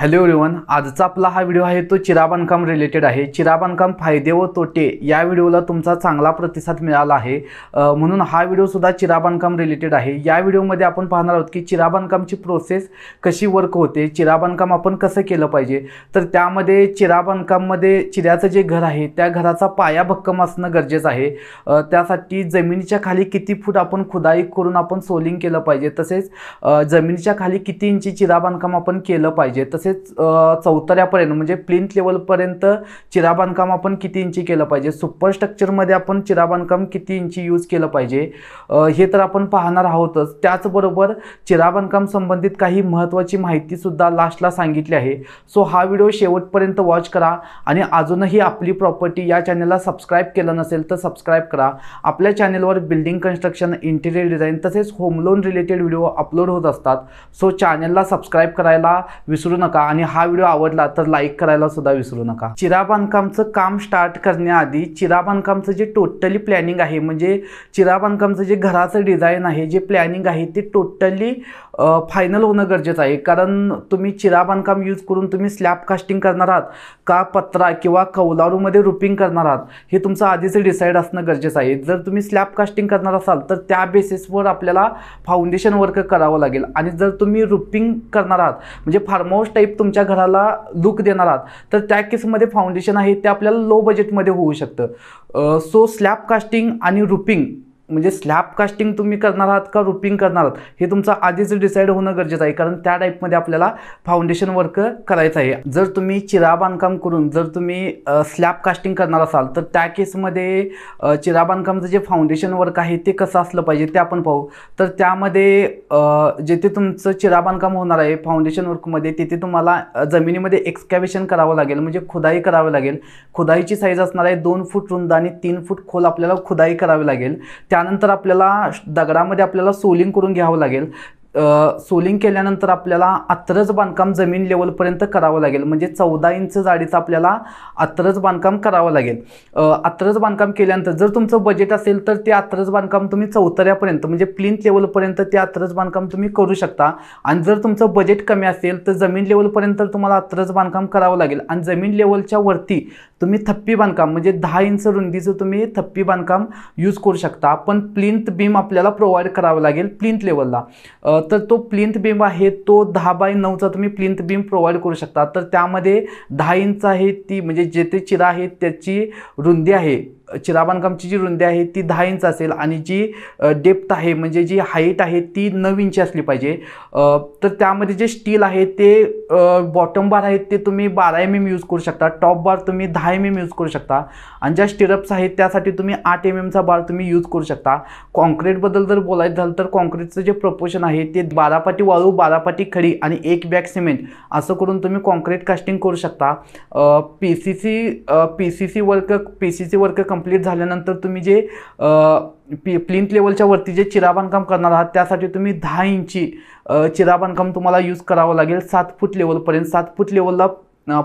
hello everyone आजचा आपला हा व्हिडिओ आहे तो चिरा बांधकाम रिलेटेड आहे चिरा बांधकाम फायदे व तोटे या व्हिडिओला तुमचा चांगला प्रतिसाद मिळाला आहे म्हणून हा व्हिडिओसुद्धा चिरा बांधकाम रिलेटेड आहे या व्हिडिओमध्ये आपण पाहणार आहोत की चिरा बांधकामची प्रोसेस कशी वर्क होते चिरा बांधकाम आपण कसं केलं पाहिजे तर त्यामध्ये चिरा बांधकाममध्ये चिऱ्याचं जे घर आहे त्या घराचा पाया भक्कम असणं गरजेचं आहे त्यासाठी जमिनीच्या खाली किती फूट आपण खुदाई करून आपण सोलिंग केलं पाहिजे तसेच जमिनीच्या खाली किती इंची चिरा बांधकाम आपण केलं पाहिजे तसेच तसेच चौतऱ्यापर्यंत म्हणजे प्लिंथ लेवलपर्यंत चिरा बांधकाम आपण किती इंची केलं पाहिजे सुपर आपण चिरा बांधकाम किती इंची यूज केलं पाहिजे हे तर आपण पाहणार आहोतच त्याचबरोबर चिरा बांधकाम संबंधित काही महत्त्वाची माहितीसुद्धा लास्टला सांगितली आहे सो हा व्हिडिओ शेवटपर्यंत वॉच करा आणि अजूनही आपली प्रॉपर्टी या चॅनलला सबस्क्राईब केलं नसेल तर सबस्क्राईब करा आपल्या चॅनलवर बिल्डिंग कन्स्ट्रक्शन इंटिरियर डिझाईन तसेच home loan related video upload होत असतात सो चॅनलला सबस्क्राईब करायला विसरू नका नका आणि हा व्हिडिओ आवडला तर लाईक करायला सुद्धा विसरू नका चिरा बांधकामचं काम स्टार्ट करण्याआधी चिरा बांधकामचं जे टोटली प्लॅनिंग आहे म्हणजे चिरा बांधकामचं जे घराचं डिझाईन आहे जे प्लॅनिंग आहे ते टोटली फायनल होणं गरजेचं आहे कारण तुम्ही चिरा बांधकाम यूज करून तुम्ही स्लॅब कास्टिंग करणार आहात का पत्रा किंवा कौलारूमध्ये रुपिंग करणार आहात हे तुमचं आधीच डिसाईड असणं गरजेचं आहे जर तुम्ही स्लॅब कास्टिंग करणार असाल तर त्या बेसिसवर आपल्याला फाउंडेशन वर्क करावं लागेल आणि जर तुम्ही रुपिंग करणार आहात म्हणजे फार्महाऊस टाईप तुमच्या घराला लुक देणार आहात तर त्या केसमध्ये फाउंडेशन आहे ते आपल्याला लो बजेटमध्ये होऊ शकतं सो स्लॅब कास्टिंग आणि रुपिंग म्हणजे स्लॅब कास्टिंग तुम्ही करणार आहात का रुपिंग करणार आहात हे तुमचं आधीच डिसाईड होणं गरजेचं आहे कारण त्या टाईपमध्ये आपल्याला फाउंडेशन वर्क करायचं आहे जर तुम्ही चिरा बांधकाम करून जर तुम्ही स्लॅब कास्टिंग करणार असाल तर त्या केसमध्ये चिरा बांधकामचं जे फाउंडेशन वर्क आहे ते कसं असलं पाहिजे ते आपण पाहू तर त्यामध्ये जेथे तुमचं चिरा बांधकाम होणार आहे फाउंडेशन वर्कमध्ये तिथे तुम्हाला जमिनीमध्ये एक्सकॅव्हेशन करावं लागेल म्हणजे खुदाई करावी लागेल खुदाईची साईज असणार आहे दोन फूट रुंद आणि तीन फूट खोल आपल्याला खुदाई करावी लागेल त्या त्यानंतर आपल्याला दगडामध्ये आपल्याला सोलिंग करून घ्यावं लागेल सोलिंग केल्यानंतर आपल्याला अत्रज बांधकाम जमीन लेवलपर्यंत करावं लागेल म्हणजे चौदा इंच जाडीचं आपल्याला अत्रज बांधकाम करावं लागेल अत्रच बांधकाम केल्यानंतर जर तुमचं बजेट असेल तर ते अत्रज बांधकाम तुम्ही चौतऱ्यापर्यंत म्हणजे प्लिंथ लेवलपर्यंत ते अत्रज बांधकाम तुम्ही करू शकता आणि जर तुमचं बजेट कमी असेल तर जमीन लेवलपर्यंत तुम्हाला अत्रच बांधकाम करावं लागेल आणि जमीन लेवलच्या वरती तुम्ही थप्पी बांधकाम म्हणजे दहा इंच रुंदीचं तुम्ही थप्पी बांधकाम यूज करू शकता पण प्लिंथ बीम आपल्याला प्रोव्हाइड करावं लागेल प्लिंथ लेवलला तर तो प्लिंथ बीम आहे तो दहा बाय नऊचा तुम्ही प्लिंथ बीम प्रोव्हाइड करू शकता तर त्यामध्ये दहा इंच आहे ती म्हणजे जे ते चिरा आहे त्याची रुंदी आहे चिराबांधकामची जी रुंदी आहे ती दहा इंच असेल आणि जी डेप्थ आहे म्हणजे जी हाईट आहे ती नऊ इंची असली पाहिजे तर त्यामध्ये जे स्टील आहे ते बॉटम बार आहेत ते तुम्ही बारा एम एम यूज करू शकता टॉप बार तुम्ही दहा एम एम यूज करू शकता आणि ज्या स्टिरप्स आहेत त्यासाठी तुम्ही आठ एम एमचा बार तुम्ही यूज करू शकता कॉन्क्रीटबद्दल जर बोलायचं झालं तर कॉन्क्रीटचं जे प्रपोशन आहे ते बारापाटी वाळू बारापाटी खडी आणि एक बॅग सिमेंट असं करून तुम्ही कॉन्क्रीट कास्टिंग करू शकता P C C P C C work P C C work complete झाल्यानंतर तुम्ही जे पी प्लिंथ लेवलच्या वरती जे चिरा बांधकाम करणार आहात त्यासाठी तुम्ही दहा इंची चिरा बांधकाम तुम्हाला यूज करावं लागेल सात फूट लेवलपर्यंत सात फूट लेवलला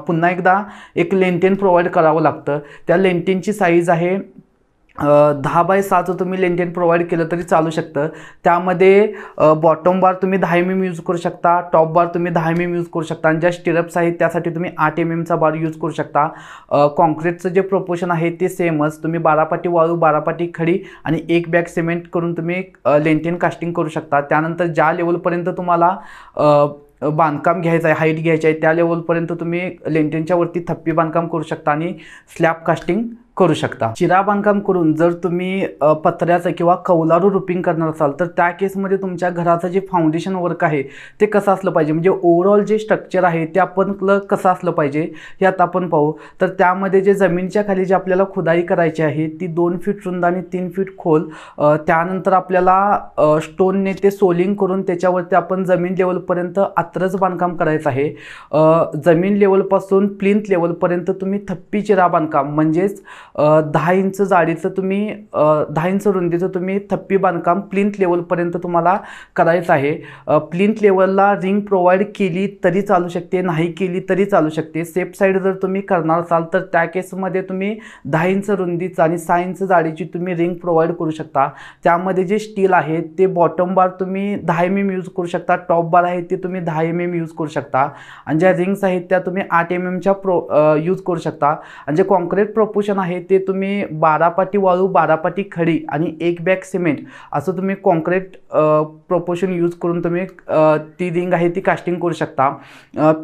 पुन्हा एकदा एक लेंटेन प्रोव्हाइड करावं लागतं त्या लेंटेनची साईज आहे दहा बाय सहाचं तुम्ही लेंटेन प्रोव्हाइड केलं तरी चालू शकतं त्यामध्ये बॉटम बार तुम्ही दहा एम एम यूज करू शकता टॉप बार तुम्ही दहा एम एम यूज करू शकता आणि ज्या स्टिरप्स आहेत त्यासाठी तुम्ही आठ एम एमचा बार यूज करू शकता कॉन्क्रीटचं जे प्रोपोशन आहे ते सेमच तुम्ही बारापाटी वाळू बारापाटी खडी आणि एक बॅग सिमेंट करून तुम्ही लेंटेन कास्टिंग करू शकता त्यानंतर ज्या लेवलपर्यंत तुम्हाला बांधकाम घ्यायचं आहे हाईट घ्यायची आहे त्या लेवलपर्यंत तुम्ही लेंटेनच्या वरती थप्पी बांधकाम करू शकता आणि स्लॅब कास्टिंग करू शकता चिरा बांधकाम करून जर तुम्ही पत्र्याचं किंवा कौलारू रुपिंग करणार असाल तर त्या केसमध्ये तुमच्या घराचं जे फाउंडेशन वर्क आहे ते कसं असलं पाहिजे म्हणजे ओव्हरऑल जे स्ट्रक्चर आहे ते आपण कसं असलं पाहिजे हे आता आपण पाहू तर त्यामध्ये जे जमीनच्या खाली जे आपल्याला खुदाई करायची आहे ती दोन फीट रुंद आणि तीन फीट खोल त्यानंतर आपल्याला स्टोनने ते सोलिंग करून त्याच्यावरती आपण जमीन लेवलपर्यंत आत्रच बांधकाम करायचं आहे जमीन लेवलपासून प्लिंथ लेवलपर्यंत तुम्ही थप्पी चिरा बांधकाम म्हणजेच दहा इंच जाडीचं तुम्ही दहा इंच रुंदीचं तुम्ही थप्पी बांधकाम प्लिंथ लेवलपर्यंत तुम्हाला करायचं आहे प्लिंथ लेवलला रिंग प्रोव्हाइड केली तरी चालू शकते नाही केली तरी चालू शकते सेफ साईड जर तुम्ही करणार असाल तर त्या केसमध्ये तुम्ही दहा इंच रुंदीचं आणि सहा इंच जाडीची तुम्ही रिंग प्रोव्हाइड करू शकता त्यामध्ये जे स्टील आहे ते बॉटम बार तुम्ही दहा एम एम यूज करू शकता टॉप बार आहे ते तुम्ही दहा एम एम यूज करू शकता आणि ज्या रिंग्स आहेत त्या तुम्ही आठ एम एमच्या प्रो यूज करू शकता आणि जे कॉन्क्रीट प्रोपोशन आहे आहे ते तुम्ही बारापाटी वाळू बारापाटी खडी आणि एक बॅग सिमेंट असं तुम्ही कॉन्क्रीट प्रोपोशन यूज करून तुम्ही ती रिंग आहे ती कास्टिंग करू शकता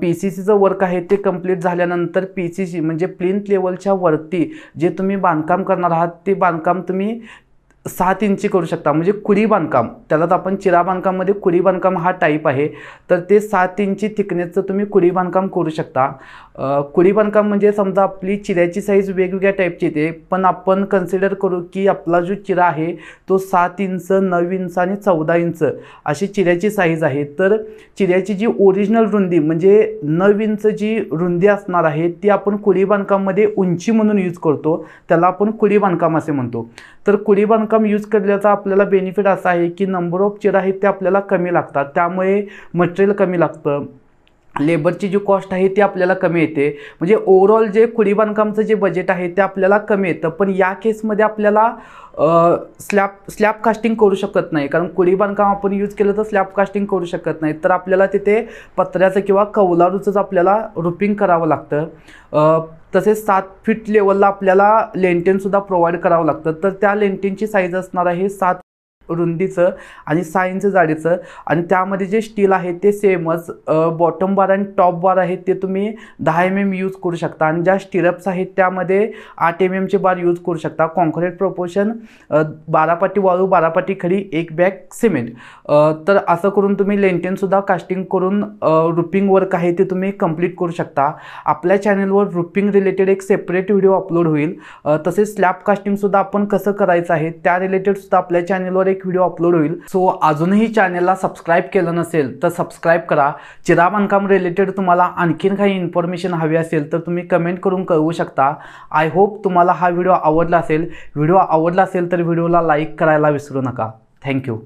पी सी सीचं वर्क आहे ते कंप्लीट झाल्यानंतर पी सी सी म्हणजे प्लिंथ लेवलच्या वरती जे तुम्ही बांधकाम करणार आहात ते बांधकाम तुम्ही सात इंची करू शकता म्हणजे कुडी बांधकाम त्यालाच आपण चिरा बांधकाममध्ये कुरी बांधकाम हा टाईप आहे तर ते सात इंची थिकनेसचं तुम्ही कुरी बांधकाम करू शकता कुरी बांधकाम म्हणजे समजा आपली चिऱ्याची साईज वेगवेगळ्या टाईपची येते पण आपण कन्सिडर करू की आपला जो चिरा आहे तो सात इंच नऊ इंच आणि चौदा इंच अशी चिऱ्याची साईज आहे तर चिऱ्याची जी ओरिजिनल रुंदी म्हणजे नऊ इंच जी रुंदी असणार आहे ती आपण कुडी बांधकाममध्ये उंची म्हणून यूज करतो त्याला आपण कुडी बांधकाम असे म्हणतो तर कुडी बांधकाम रक्कम यूज करण्याचा आपल्याला बेनिफिट असा आहे की नंबर ऑफ चिरा आहेत ते आपल्याला कमी लागतात त्यामुळे मटेरियल कमी लागतं लेबरची जी कॉस्ट आहे ती आपल्याला कमी येते म्हणजे ओवरऑल जे खुडी बांधकामचं जे बजेट आहे ते आपल्याला कमी येतं पण या केसमध्ये आपल्याला स्लॅब स्लॅब कास्टिंग करू शकत नाही कारण कुळी बांधकाम आपण यूज केलं तर स्लॅब कास्टिंग करू शकत नाही तर आपल्याला तिथे पत्र्याचं किंवा कौलारूचंच आपल्याला रुपिंग करावं लागतं तसेच सात फीट लेवलला आपल्याला लेंटेनसुद्धा प्रोव्हाइड करावं लागतं तर त्या लेंटेनची साईज असणार आहे सात रुंदीचं आणि साईंच जाडीचं आणि त्यामध्ये जे स्टील आहे ते सेमच बॉटम बार आणि टॉप बार आहे ते तुम्ही दहा एम एम यूज करू शकता आणि ज्या स्टिरप्स आहेत त्यामध्ये आठ एम एमचे बार यूज करू शकता कॉन्क्रीट प्रोपोर्शन बारापाटी वाळू बारापाटी खडी एक बॅग सिमेंट तर असं करून तुम्ही लेंटेनसुद्धा कास्टिंग करून रुपिंग वर्क आहे ते तुम्ही कंप्लीट करू शकता आपल्या चॅनलवर रुपिंग रिलेटेड एक सेपरेट व्हिडिओ अपलोड होईल तसेच स्लॅब कास्टिंगसुद्धा आपण कसं करायचं आहे त्या रिलेटेडसुद्धा आपल्या चॅनलवर एक एक व्हिडिओ अपलोड होईल सो अजूनही चॅनेलला सबस्क्राईब केलं नसेल तर सबस्क्राईब करा चिरा बांधकाम रिलेटेड तुम्हाला आणखीन काही इन्फॉर्मेशन हवी असेल तर तुम्ही कमेंट करून कळवू शकता आय होप तुम्हाला हा व्हिडिओ आवडला असेल व्हिडिओ आवडला असेल तर व्हिडिओला लाईक करायला विसरू नका थँक्यू